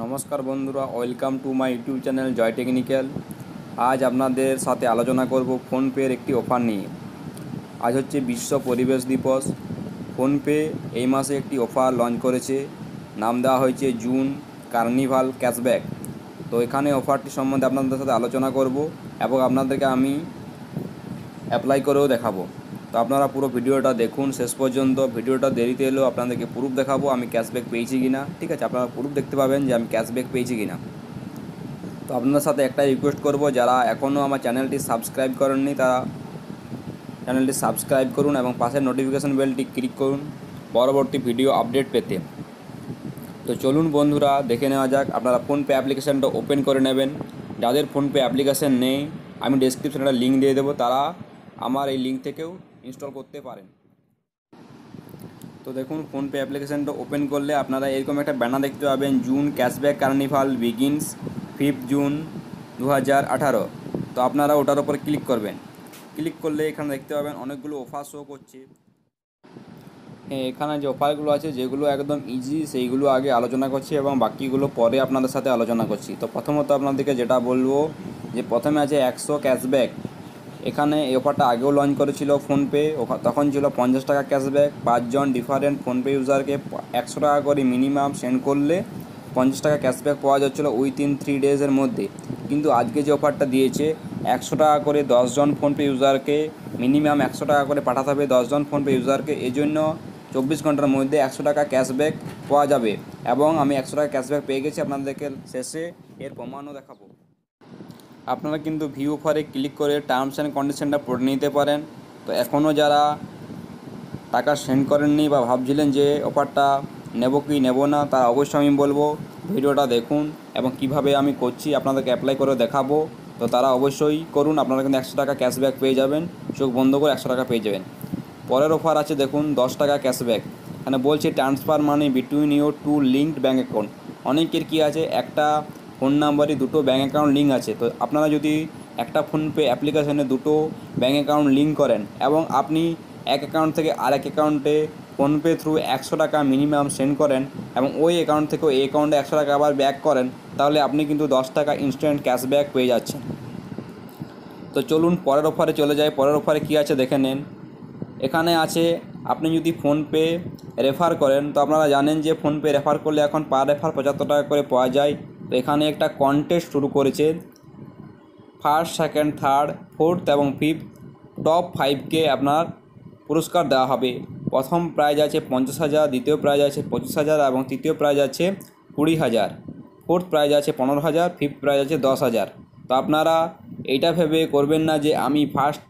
নমস্কার বন্ধুরা welcome to my YouTube channel Joy technical আজ আপনাদের সাথে আলোচনা করব ফোনপের একটি অফার নিয়ে আজ হচ্ছে বিশ্ব পরিবেশ দিবস ফোনপে এই মাসে একটি অফার লঞ্চ করেছে নাম দেওয়া হয়েছে জুন কার্নিভাল ক্যাশব্যাক তো এখানে অফারটি সম্বন্ধে আপনাদের সাথে আলোচনা করব এবং আপনাদেরকে আমি অ্যাপ্লাই করেও দেখাবো তো আপনারা পুরো ভিডিওটা দেখুন শেষ পর্যন্ত ভিডিওটা দেরিতে এলো আপনাদেরকে প্রুফ দেখাবো আমি ক্যাশব্যাক পেয়েছি কি না ঠিক আছে আপনারা প্রুফ দেখতে পাবেন যে আমি ক্যাশব্যাক পেয়েছি কি না তো আপনাদের সাথে একটাই রিকোয়েস্ট করব যারা এখনও আমার চ্যানেলটি সাবস্ক্রাইব করেননি তারা চ্যানেলটি সাবস্ক্রাইব করুন এবং পাশের নোটিফিকেশন বেলটি ক্লিক করুন পরবর্তী ভিডিও আপডেট পেতে তো চলুন বন্ধুরা দেখে নেওয়া যাক আপনারা ফোনপে অ্যাপ্লিকেশানটা ওপেন করে নেবেন যাদের ফোনপে অ্যাপ্লিকেশান নেই আমি ডেসক্রিপশানে লিঙ্ক দিয়ে দেবো তারা আমার এই লিঙ্ক থেকেও ইনস্টল করতে পারেন তো দেখুন ফোনপে অ্যাপ্লিকেশানটা ওপেন করলে আপনারা এরকম একটা ব্যানার দেখতে পাবেন June cashback carnival begins fifth June দু তো আপনারা ওটার ওপর ক্লিক করবেন ক্লিক করলে এখানে দেখতে পাবেন অনেকগুলো অফার শো করছে হ্যাঁ এখানে যে অফারগুলো আছে যেগুলো একদম ইজি সেইগুলো আগে আলোচনা করছি এবং বাকিগুলো পরে আপনাদের সাথে আলোচনা করছি তো প্রথমত আপনাদেরকে যেটা বলবো যে প্রথমে আছে একশো ক্যাশব্যাক এখানে এই অফারটা আগেও লঞ্চ করেছিল ফোনপে তখন ছিল পঞ্চাশ টাকা ক্যাশব্যাক পাঁচজন ডিফারেন্ট ফোনপে ইউজারকে একশো টাকা করে মিনিমাম সেন্ড করলে পঞ্চাশ টাকা ক্যাশব্যাক পাওয়া যাচ্ছিলো উইথ ইন থ্রি ডেজের মধ্যে কিন্তু আজকে যে অফারটা দিয়েছে একশো টাকা করে দশজন ফোনপে ইউজারকে মিনিমাম একশো টাকা করে পাঠাতে হবে দশজন ফোনপে ইউজারকে এই জন্য চব্বিশ ঘন্টার মধ্যে একশো টাকা ক্যাশব্যাক পাওয়া যাবে এবং আমি একশো টাকা ক্যাশব্যাক পেয়ে গেছি আপনাদেরকে শেষে এর প্রমাণও দেখাবো আপনারা কিন্তু ভিউ অফারে ক্লিক করে টার্মস অ্যান্ড কন্ডিশনটা পড়ে নিতে পারেন তো এখনও যারা টাকা সেন্ড করেননি বা ভাবছিলেন যে অফারটা নেব কি নেব না তা অবশ্যই আমি বলবো ভিডিওটা দেখুন এবং কিভাবে আমি করছি আপনাদেরকে অ্যাপ্লাই করে দেখাবো তো তারা অবশ্যই করুন আপনারা কিন্তু একশো টাকা ক্যাশব্যাক পেয়ে যাবেন চোখ বন্ধ করে একশো টাকা পেয়ে যাবেন পরের অফার আছে দেখুন দশ টাকা ক্যাশব্যাক এখানে বলছে transfer money between your two linked bank account অনেকের কি আছে একটা ফোন নাম্বারে দুটো ব্যাঙ্ক অ্যাকাউন্ট লিঙ্ক আছে তো আপনারা যদি একটা ফোনপে অ্যাপ্লিকেশানে দুটো ব্যাঙ্ক অ্যাকাউন্ট লিঙ্ক করেন এবং আপনি এক অ্যাকাউন্ট থেকে আরেক অ্যাকাউন্টে ফোনপে থ্রু একশো টাকা মিনিমাম সেন্ড করেন এবং ওই অ্যাকাউন্ট থেকে ওই অ্যাকাউন্টে একশো টাকা আবার ব্যাক করেন তাহলে আপনি কিন্তু দশ টাকা ইনস্ট্যান্ট ক্যাশব্যাক পেয়ে যাচ্ছেন তো চলুন পরের অফারে চলে যাই পরের অফারে কী আছে দেখে নিন এখানে আছে আপনি যদি ফোনপে রেফার করেন তো আপনারা জানেন যে ফোনপে রেফার করলে এখন পার রেফার পঁচাত্তর টাকা করে পাওয়া যায় এখানে একটা কন্টেস্ট শুরু করেছে ফার্স্ট সেকেন্ড থার্ড ফোর্থ এবং ফিফথ টপ ফাইভকে আপনার পুরস্কার দেওয়া হবে প্রথম প্রাইজ আছে পঞ্চাশ হাজার দ্বিতীয় প্রাইজ আছে পঁচিশ হাজার এবং তৃতীয় প্রাইজ আছে কুড়ি হাজার ফোর্থ প্রাইজ আছে পনেরো হাজার ফিফথ প্রাইজ আছে দশ হাজার তো আপনারা এটা ভেবে করবেন না যে আমি ফার্স্ট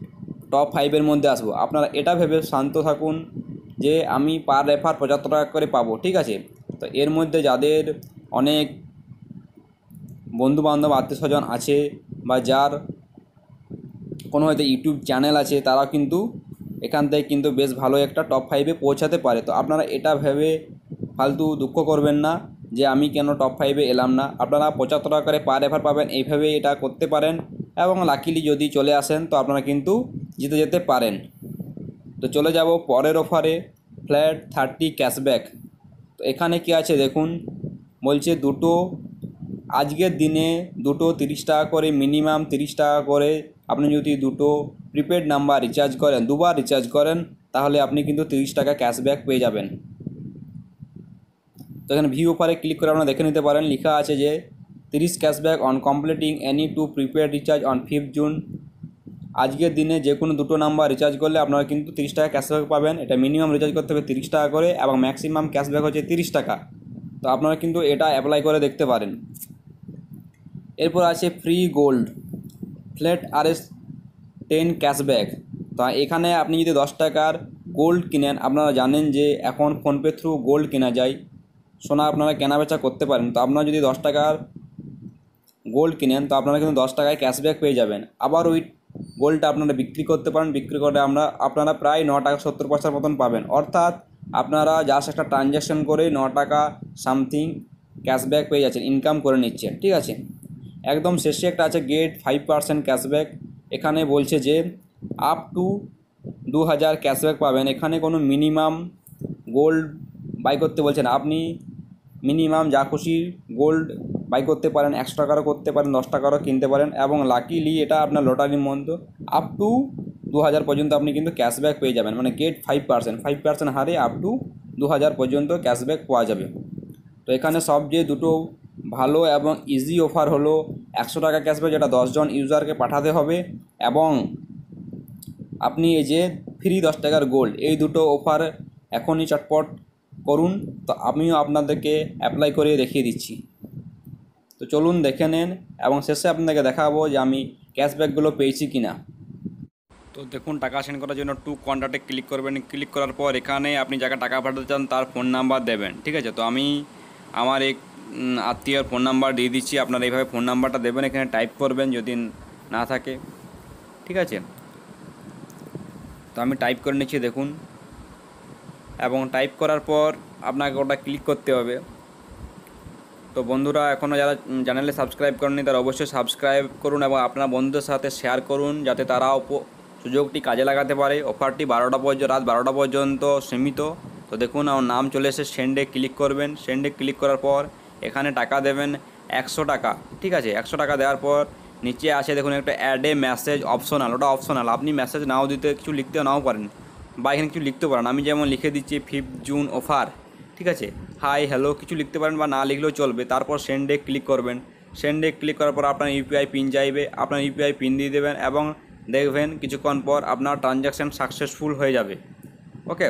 টপ ফাইভের মধ্যে আসবো আপনারা এটা ভেবে শান্ত থাকুন যে আমি পার রেফার পঁচাত্তর টাকা করে পাবো ঠিক আছে তো এর মধ্যে যাদের অনেক বন্ধুবান্ধব আত্মীয় স্বজন আছে বা যার কোনো হয়তো ইউটিউব চ্যানেল আছে তারা কিন্তু এখান থেকে কিন্তু বেশ ভালো একটা টপ ফাইভে পৌঁছাতে পারে তো আপনারা এটা ভেবে ফালতু দুঃখ করবেন না যে আমি কেন টপ ফাইভে এলাম না আপনারা পঁচাত্তর আকারে করে পার এভার পাবেন এইভাবে এটা করতে পারেন এবং লাকিলি যদি চলে আসেন তো আপনারা কিন্তু জিতে যেতে পারেন তো চলে যাব পরের অফারে ফ্ল্যাট থার্টি ক্যাশব্যাক তো এখানে কি আছে দেখুন বলছে দুটো আজকের দিনে দুটো তিরিশ টাকা করে মিনিমাম তিরিশ টাকা করে আপনি যদি দুটো প্রিপেড নাম্বার রিচার্জ করেন দুবার রিচার্জ করেন তাহলে আপনি কিন্তু তিরিশ টাকা ক্যাশব্যাক পেয়ে যাবেন তো এখানে ভিউ অফারে ক্লিক করে আপনারা দেখে নিতে পারেন লেখা আছে যে তিরিশ cashback on completing any two prepaid recharge on fifth June আজকের দিনে যে কোনো দুটো নাম্বার রিচার্জ করলে আপনারা কিন্তু তিরিশ টাকা ক্যাশব্যাক পাবেন এটা মিনিমাম রিচার্জ করতে হবে তিরিশ টাকা করে এবং ম্যাক্সিমাম ক্যাশব্যাক হচ্ছে তিরিশ টাকা তো আপনারা কিন্তু এটা অ্যাপ্লাই করে দেখতে পারেন এরপর আছে free gold flat R S ten cashback তা এখানে আপনি যদি দশ টাকার গোল্ড কিনেন আপনারা জানেন যে এখন ফোনপে থ্রু গোল্ড কেনা যায় সোনা আপনারা কেনাবেচা করতে পারেন তো আপনারা যদি দশ টাকার গোল্ড কিনেন তো আপনারা কিন্তু দশ টাকায় ক্যাশব্যাক পেয়ে যাবেন আবার ওই গোল্ডটা আপনারা বিক্রি করতে পারেন বিক্রি করে আমরা আপনারা প্রায় ন টাকা সত্তর পয়সার মতন পাবেন অর্থাৎ আপনারা জাস্ট একটা ট্রানজ্যাকশন করে ন টাকা সামথিং ক্যাশব্যাক পেয়ে যাচ্ছেন ইনকাম করে নিচ্ছে ঠিক আছে একদম শেষে একটা আছে গেট ফাইভ পার্সেন্ট ক্যাশব্যাক এখানে বলছে যে আপ টু দু হাজার ক্যাশব্যাক পাবেন এখানে কোনো মিনিমাম গোল্ড বাই করতে বলছেন আপনি মিনিমাম যা খুশি গোল্ড বাই করতে পারেন একশো টাকারও করতে পারেন দশ টাকারও কিনতে পারেন এবং লাকিলি এটা আপনার লটারির মন্ত আপ টু দু হাজার পর্যন্ত আপনি কিন্তু ক্যাশব্যাক পেয়ে যাবেন মানে get five percent five percent হারে আপ টু দু হাজার পর্যন্ত ক্যাশব্যাক পাওয়া যাবে তো এখানে সব যে দুটো ভালো এবং ইজি অফার হলো একশো টাকা ক্যাশব্যাক যেটা দশজন ইউজারকে পাঠাতে হবে এবং আপনি এই যে ফ্রি দশ টাকার গোল্ড এই দুটো অফার এখনই চটপট করুন তো আমিও আপনাদেরকে অ্যাপ্লাই করে দেখিয়ে দিচ্ছি তো চলুন দেখে নেন এবং শেষে আপনাদেরকে দেখাবো যে আমি ক্যাশব্যাকগুলো পেয়েছি কি না তো দেখুন টাকা সেন্ড করার জন্য টু কন্ট্রাক্টে ক্লিক করবেন ক্লিক করার পর এখানে আপনি যাকে টাকা পাঠাতে চান তার ফোন নাম্বার দেবেন ঠিক আছে তো আমি আমার এক আত্মীয়র ফোন নাম্বার দিয়ে দিচ্ছি আপনারা এইভাবে ফোন নাম্বারটা দেবেন এখানে টাইপ করবেন যদি না থাকে ঠিক আছে তো আমি টাইপ করে নিচ্ছি দেখুন এবং টাইপ করার পর আপনাকে ওটা ক্লিক করতে হবে তো বন্ধুরা এখনও যারা চ্যানেলে সাবস্ক্রাইব করেনি তারা অবশ্যই সাবস্ক্রাইব করুন এবং আপনার বন্ধুদের সাথে শেয়ার করুন যাতে তারা সুযোগটি কাজে লাগাতে পারে অফারটি বারোটা পর্যন্ত রাত বারোটা পর্যন্ত সীমিত তো দেখুন আমার নাম চলে এসে সেন্ডে ক্লিক করবেন সেন্ডে ক্লিক করার পর এখানে টাকা দেবেন একশো টাকা ঠিক আছে একশো টাকা দেওয়ার পর নিচে আসে দেখুন একটা অ্যাডে মেসেজ অপশনাল ওটা অপশনাল আপনি মেসেজ নাও দিতে কিছু লিখতে নাও পারেন বা এখানে কিছু লিখতে পারেন আমি যেমন লিখে দিচ্ছি ফিফ জুন অফার ঠিক আছে হাই হ্যালো কিছু লিখতে পারেন বা না লিখলেও চলবে তারপর সেন্ডে ক্লিক করবেন সেন্ডে ক্লিক করার পর আপনার ইউপিআই পিন যাইবে আপনার ইউপিআই পিন দিয়ে দেবেন এবং দেখবেন কিছুক্ষণ পর আপনার ট্রানজ্যাকশান সাকসেসফুল হয়ে যাবে ওকে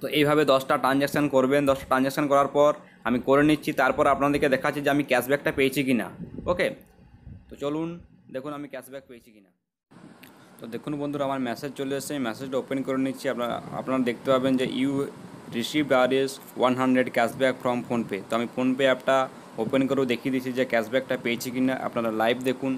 তো এইভাবে দশটা ট্রানজ্যাকশান করবেন দশটা ট্রানজ্যাকশান করার পর আমি করে নিচ্ছি তারপর আপনাদেরকে দেখাচ্ছি যে আমি ক্যাশব্যাকটা পেয়েছি কি না ওকে তো চলুন দেখুন আমি ক্যাশব্যাক পেয়েছি কি না তো দেখুন বন্ধুরা আমার মেসেজ চলে এসেছে আমি মেসেজটা ওপেন করে নিচ্ছি আপনারা আপনারা দেখতে পাবেন যে you receive R S one hundred cashback from PhonePe তো আমি ফোনপে অ্যাপটা ওপেন করেও দেখিয়ে দিচ্ছি যে ক্যাশব্যাকটা পেয়েছি কি না আপনারা লাইভ দেখুন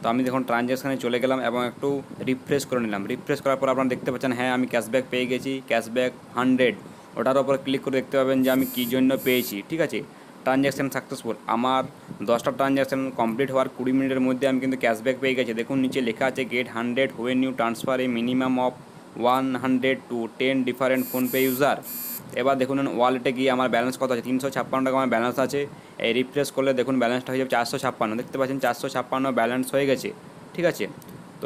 তো আমি দেখুন ট্রানজ্যাকশানে চলে গেলাম এবং একটু রিফ্রেশ করে নিলাম রিফ্রেশ করার পর আপনারা দেখতে পাচ্ছেন হ্যাঁ আমি ক্যাশব্যাক পেয়ে গেছি ক্যাশব্যাক হান্ড্রেড ওটার ওপর ক্লিক করে দেখতে পাবেন যে আমি কী জন্য পেয়েছি ঠিক আছে ট্রানজ্যাকশান সাকসেসফুল আমার দশটা ট্রানজ্যাকশান কমপ্লিট হওয়ার কুড়ি মিনিটের মধ্যে আমি কিন্তু ক্যাশব্যাক পেয়ে গেছি দেখুন নিচে লেখা আছে get hundred when you transfer a minimum of one hundred to ten different PhonePe user এবার দেখুন ওয়ালেটে গিয়ে আমার ব্যালেন্স কত আছে তিনশো ছাপ্পান্ন টাকা আমার ব্যালেন্স আছে এই রিফ্রেশ করলে দেখুন ব্যালেন্সটা হয়ে যাবে চারশো ছাপ্পান্ন দেখতে পাচ্ছেন চারশো ছাপ্পান্ন ব্যালেন্স হয়ে গেছে ঠিক আছে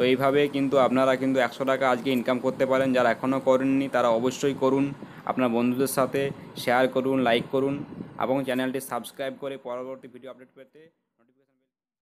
তো এইভাবে কিন্তু আপনারা কিন্তু একশো টাকা আজকে ইনকাম করতে পারেন যারা এখনও করেননি তারা অবশ্যই করুন আপনার বন্ধুদের সাথে শেয়ার করুন লাইক করুন এবং চ্যানেলটি সাবস্ক্রাইব করে পরবর্তী ভিডিও আপডেট পেতে